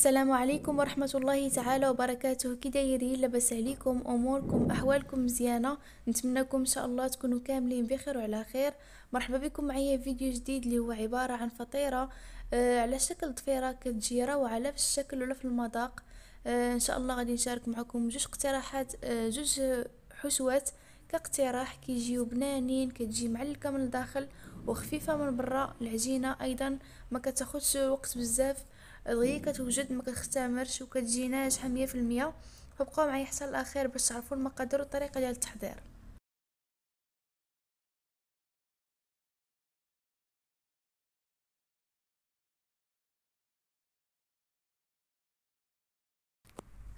السلام عليكم ورحمة الله تعالى وبركاته كي دايرين لاباس عليكم اموركم احوالكم مزيانة نتمنىكم ان شاء الله تكونوا كاملين بخير وعلى خير مرحبا بكم معايا فيديو جديد اللي هو عبارة عن فطيرة آه على شكل ضفيرة كتجي روعة لا في الشكل ولا في المذاق آه ان شاء الله غادي نشارك معكم جوج اقتراحات آه جوج حشوات كاقتراح كيجيو بنانين كتجي معلكة من الداخل وخفيفة من برا العجينة ايضا ما كتاخدش وقت بزاف دغيا كتوجد ما كتختمرش وكتجي ناجحه 100% فبقاو معايا حتى الاخير باش تعرفوا المقادير والطريقه ديال التحضير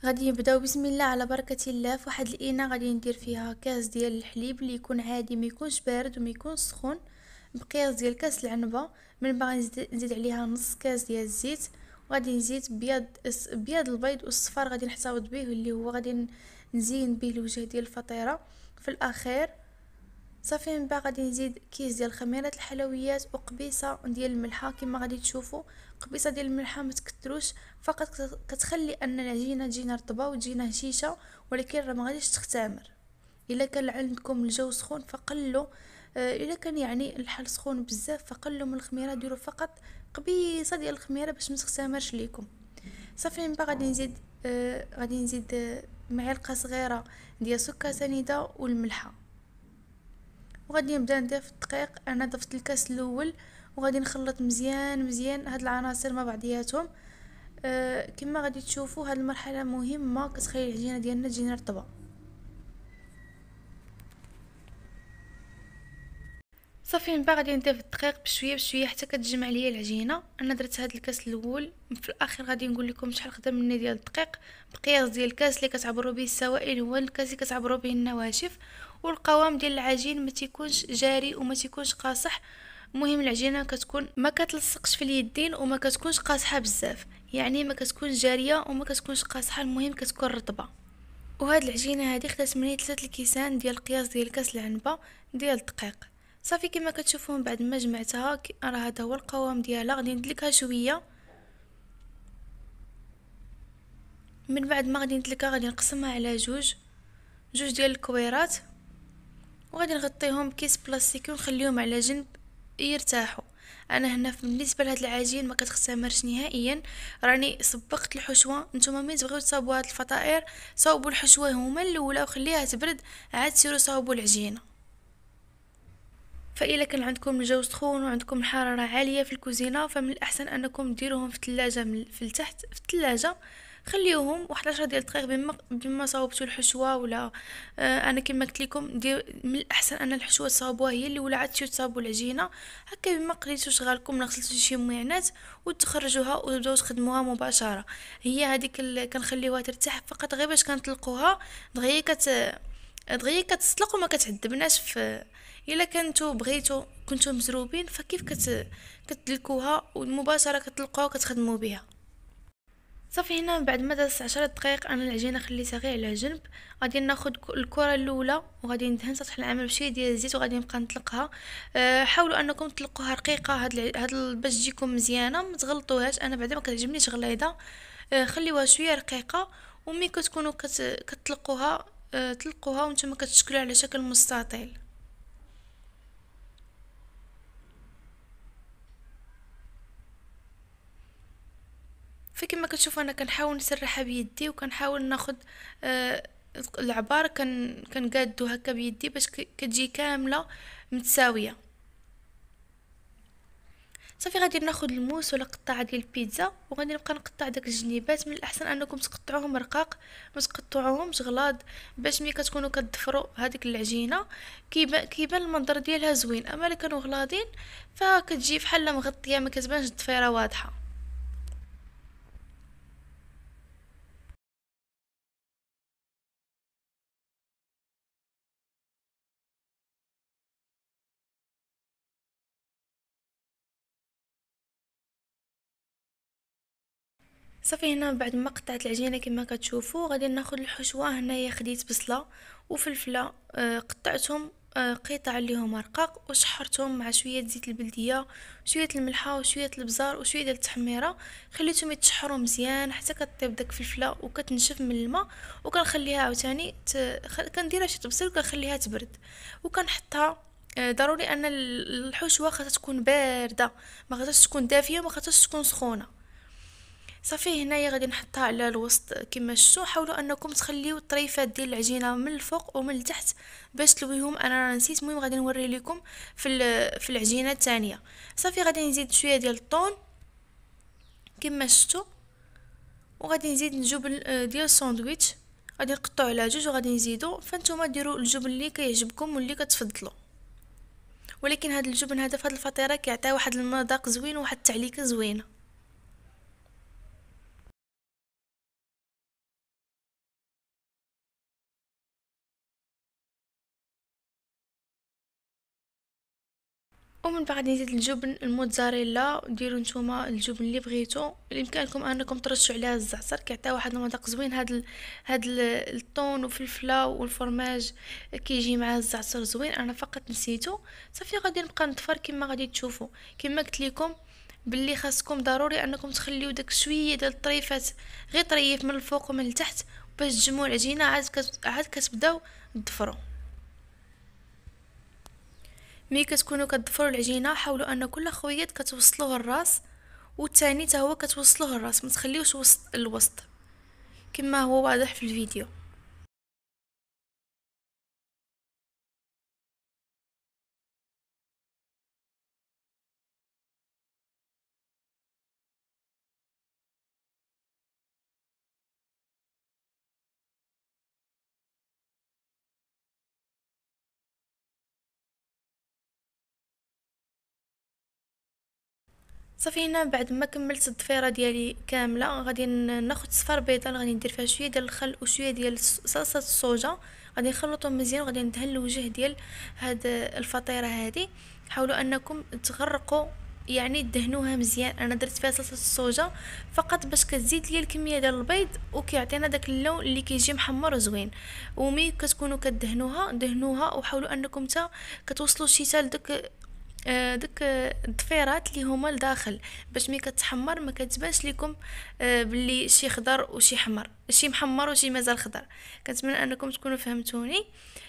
غادي نبداو بسم الله على بركه الله فواحد الاناء غادي ندير فيها كاس ديال الحليب اللي يكون عادي ما يكونش بارد وما يكونش سخون بقياس ديال كاس العنبه من بعد نزيد عليها نص كاس ديال الزيت غادي نزيد بياض بياض البيض والصفار غادي نحتفظ به اللي هو غادي نزين به الوجه ديال الفطيره في الاخير صافي من بعد غادي نزيد كيس ديال خميره الحلويات وقبيصه ديال الملحه كما غادي تشوفوا قبيصه ديال الملحه ما تكثروش فقط كتخلي ان العجينه تجينا رطبه وتجينا هشيشه ولكن راه ما غاديش تختمر الا كان عندكم الجو سخون فقلوا الا آه، كان يعني الحال سخون بزاف فقللوا من الخميره ديروا فقط قبيصه ديال الخميره باش ما تختمرش ليكم صافي من بعد غادي نزيد آه غادي نزيد آه معلقه صغيره ديال سكر سنيده والملحه وغادي نبدا ندير في الدقيق انا ضفت الكاس الاول وغادي نخلط مزيان مزيان هاد العناصر مع بعضياتهم آه كما غادي تشوفوا هاد المرحله مهمه كتخلي العجينه ديالنا تجينا رطبه صافي من بعد غادي يعني ندير في الدقيق بشويه بشويه حتى كتجمع ليا العجينه انا درت هذا الكاس الاول في الاخر غادي نقول لكم شحال خدا مني ديال الدقيق بقياس ديال الكاس اللي كتعبروا به السوائل هو الكاس اللي كتعبروا به النواشف والقوام ديال العجين ما تيكونش جاري وما تيكونش قاصح المهم العجينه كتكون ما كتلصقش في اليدين وما كتكونش قاصحه بزاف يعني ما كتكونش جاريه وما كتكونش قاصحه المهم كتكون رطبه وهاد العجينه هذه خدات مني 3 الكيسان ديال القياس ديال كاس العنبه ديال الدقيق صافي كما كتشوفون من بعد ما جمعتها راه هذا هو القوام ديالها غادي ندلكها شويه من بعد ما غادي ندلكها غادي نقسمها على جوج جوج ديال الكويرات وغادي نغطيهم بكيس بلاستيكي ونخليهم على جنب يرتاحوا انا هنا بالنسبه لهاد العجين ما كتختمرش نهائيا راني صبقت الحشوه نتوما ملي تبغيو تصاوبوا هاد الفطائر صاوبوا الحشوه هما الاولى وخليها تبرد عاد سيروا صاوبوا العجينه فإلا كان عندكم الجو سخون وعندكم الحرارة عالية في الكوزينة فمن الأحسن أنكم ديروهم في الثلاجة في التحت في الثلاجة خليوهم واحد عشرة ديال الدقائق بما بما صاوبتوا الحشوه ولا آه انا كما قلت لكم من الاحسن ان الحشوه تصاوبوها هي اللي ولا عاد تصاوبوا العجينه هكا بما قريتو شغالكم ولا غسلتوا شي ميعنات وتخرجوها وتبداو تخدموها مباشره هي هذيك كنخليوها ترتاح فقط غير باش كنطلقوها دغيا كت دغيا كتسلق وما كتعذبناش في الا كنتو بغيتو كنتو مزروبين فكيف كت كتدلكوها ومباشره كتلقاو كتخدموا بها صافي هنا من بعد ما دازت عشرة دقائق انا العجينه خليتها غير على جنب غادي ناخد الكره الاولى وغادي ندهن سطح العمل بشويه ديال الزيت وغادي نبقى نطلقها أه، حاولوا انكم تطلقوها رقيقه هاد هاد باش تجيكم مزيانه ما تغلطوهاش انا بعدا ما كتعجبنيش غليظه أه، خليوها شويه رقيقه ومي كتكونوا كت... كتطلقوها أه، تلقوها وانتم كتشكلوها على شكل مستطيل فكما كتشوفوا انا كنحاول نسرحها بيدي وكنحاول ناخد آه العبار كن كنقادو هكا بيدي باش كتجي كاملة متساوية صافي غادي ناخد الموس ولا قطعه ديال البيتزا وغادي نبقى نقطع داك الجنيبات من الاحسن انكم تقطعوهم رقاق ما تقطعوهمش غلاض باش ملي كتكونوا كتضفروا هذيك العجينه كيبان كيبان المنظر ديالها زوين اما الا كانوا غلاضين فكتجي بحال مغطيه ما كتبانش الضفيره واضحه صافي هنا بعد ما قطعت العجينه كما كتشوفوا غادي ناخذ الحشوه هنايا خديت بصله وفلفله آه قطعتهم آه قطع اللي هما رقاق وشحرتهم مع شويه زيت البلديه شويه الملحه وشويه البزار وشويه ديال التحميره خليتهم يتشحروا مزيان حتى كطيب داك الفلفله وكتنشف من الماء وكنخليها عاوتاني ت... كنديرها شي تبصل وكنخليها تبرد وكنحطها آه، ضروري ان الحشوه خاصها تكون بارده ما خاصهاش تكون دافيه وما خاصهاش تكون سخونه صافي هنايا غادي نحطها على الوسط كما شفتوا حاولوا انكم تخليو الطريفات ديال العجينه من الفوق ومن التحت باش تلويهم انا راه نسيت المهم غادي نوري لكم في في العجينه الثانيه صافي غادي نزيد شويه ديال الطون كما شفتوا وغادي نزيد الجبن آه، ديال الساندويتش غادي نقطعو على جوج وغادي نزيدو فانتوما ديروا الجبن اللي كيعجبكم واللي كتفضلوا ولكن هذا الجبن هذا في هذه الفطيره كيعطي واحد المذاق زوين وواحد التعليكه زوينه ومن بعد نزيد الجبن الموتزاريلا ديروا نتوما الجبن اللي بغيتو بامكانكم انكم ترشوا عليها الزعتر كيعطي واحد المذاق زوين هاد ال... هاد الطون والفلفله والفرماج كيجي مع الزعتر زوين انا فقط نسيتو صافي غادي نبقى نضفر كما غادي تشوفوا كما قلت لكم باللي خاصكم ضروري انكم تخليو داك شويه ديال الطريفات غير طريف من الفوق ومن التحت باش تجمعوا العجينه عاد كت... عاد كتبداو تضفروا مي كتكونوا كتضفروا العجينه حاولوا ان كل خويط كتوصلوه الراس والثاني حتى هو كتوصلوه الراس ما تخليوش وسط الوسط كما هو واضح في الفيديو صافي هنا بعد ما كملت الضفيره ديالي كامله غادي ناخذ صفار بيضه غادي ندير فيها شويه ديال الخل وشويه ديال صلصه الصوجه غادي نخلطهم مزيان وغادي ندهن الوجه ديال هاد الفطيره هذه حاولوا انكم تغرقوا يعني دهنوها مزيان انا درت فيها صلصه الصوجه فقط باش كتزيد ليا الكميه ديال البيض وكيعطينا داك اللون اللي كيجي محمر زوين ومي كتكونوا كدهنوها دهنوها وحاولوا انكم حتى كتوصلوا الشتاء لداك آه، دوك آه، الضفيرات اللي هما لداخل باش مي كتحمر ما كتبانش لكم آه، باللي شي خضر وشي حمر شي محمر وشي مازال خضر كنتمنى انكم تكونوا فهمتوني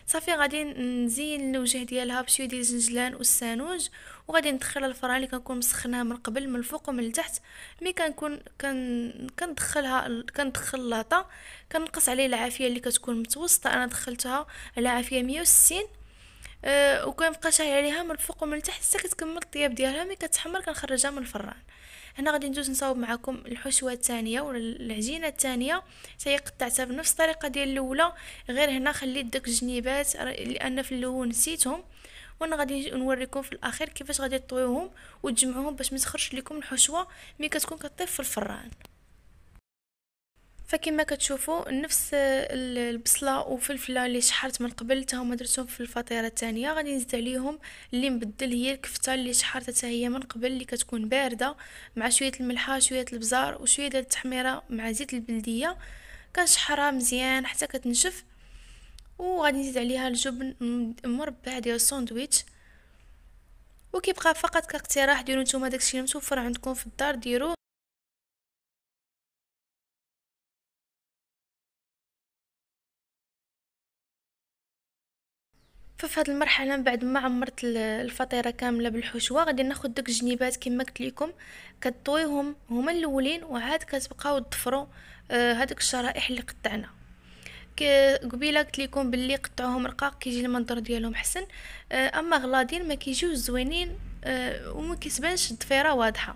صافي غادي نزين الوجه ديالها بشويه ديال الزنجلان والسانوج وغادي ندخل الفران اللي كنكون مسخناها من قبل من الفوق ومن التحت مي كنكون كن كندخلها كندخل اللاطه كنقص عليه العافيه اللي كتكون متوسطه انا دخلتها على عافيه 160 أه وكنبقى شاهي عليها من الفوق ومن تحت حتى كتكمل الطياب ديالها مي كتحمر كنخرجها من الفران هنا غادي ندوز نصاوب معكم الحشوه الثانيه ولا العجينه الثانيه هي قطعتها بنفس الطريقه ديال الاولى غير هنا خليت داك الجنيبات لان في الاول نسيتهم وانا غادي نوريكم في الاخير كيفاش غادي تطويوهم وتجمعوهم باش ما تخرجش لكم الحشوه مي كتكون كطيب في الفران فكما كتشوفوا نفس البصله وفلفله اللي شحرت من قبل حتى هما درتهم في الفطيره الثانيه غادي نزيد عليهم اللي مبدل هي الكفته اللي شحرت حتى هي من قبل اللي كتكون بارده مع شويه الملحه شويه البزار وشويه ديال التحميره مع زيت البلديه كنشحرها مزيان حتى كتنشف وغادي نزيد عليها الجبن مربع ديال الساندويتش وكيبقى فقط كاقتراح ديروا نتوما داكشي المتوفر عندكم في الدار ديروه ففي هذه المرحله من بعد ما عمرت الفطيره كامله بالحشوه غادي ناخد دوك الجنيبات كما قلت لكم كطويهم هما الاولين وعاد كتبقاو تضفروا آه، هذوك الشرائح اللي قطعنا قبيله قلت لكم باللي قطعوهم رقاق كيجي المنظر ديالهم حسن آه، اما غلاضين ما كيجيوش زوينين آه، وما كيسبانش الضفيره واضحه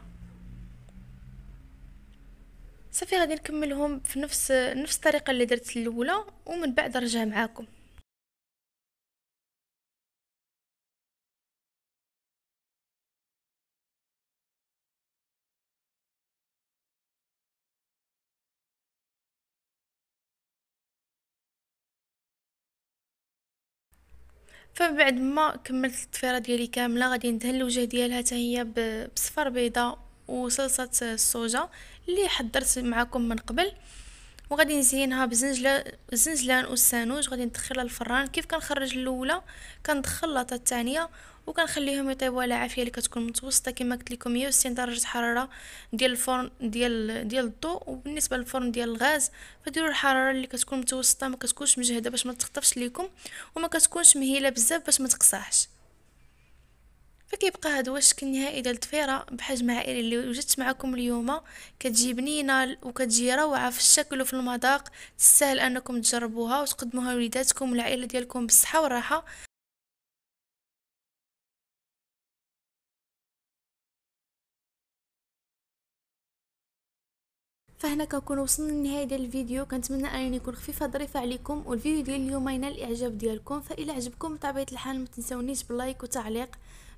صافي غادي نكملهم في نفس نفس الطريقه اللي درت الاولى ومن بعد نرجع معاكم فبعد ما كملت التفيره ديالي كامله غادي ندهن الوجه ديالها حتى هي بصفر بيضاء وصلصه الصوجه اللي حضرت معكم من قبل وغادي نزينها بزنجله الزنجلان والسانوج غادي ندخلها الفران كيف كنخرج الاولى كندخل لاطه الثانيه وكنخليهم يطيبوا على عافيه اللي كتكون متوسطه كما قلت لكم 160 درجه حراره ديال الفرن ديال ديال الضوء وبالنسبه للفرن ديال الغاز فديروا الحراره اللي كتكون متوسطه ما كتكونش مجهده باش ما تخطفش ليكم وما كتكونش مهيله بزاف باش ما تقصاحش فكيبقى هذا هو الشكل النهائي ديال الضفيره بحجم عائلي اللي وجدت معكم اليوم كتجي بنينه وكتجي روعه في الشكل وفي المذاق تستاهل انكم تجربوها وتقدموها لوليداتكم والعائله ديالكم بالصحه والراحه فهنا كنكون وصلنا للنهايه ديال الفيديو كنتمنى انني نكون خفيفه ظريفه عليكم والفيديو ديال اليوم ينال الاعجاب ديالكم فإلا عجبكم بطبيعه الحال ما تنساونيش باللايك وتعليق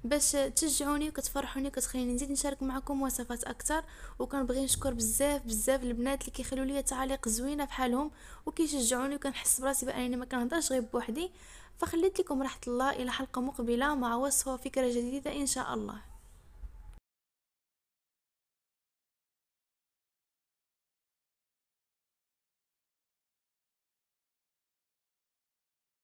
باش تشجعوني وكتفرحوني وكتخليني نزيد نشارك معكم وصفات اكثر وكنبغي نشكر بزاف بزاف البنات اللي كيخليو لي تعاليق زوينه بحالهم وكيشجعوني وكنحس براسي بانني ما كنهضرش غير بوحدي فخليت لكم راحه الله الى حلقه مقبله مع وصفه وفكره جديده ان شاء الله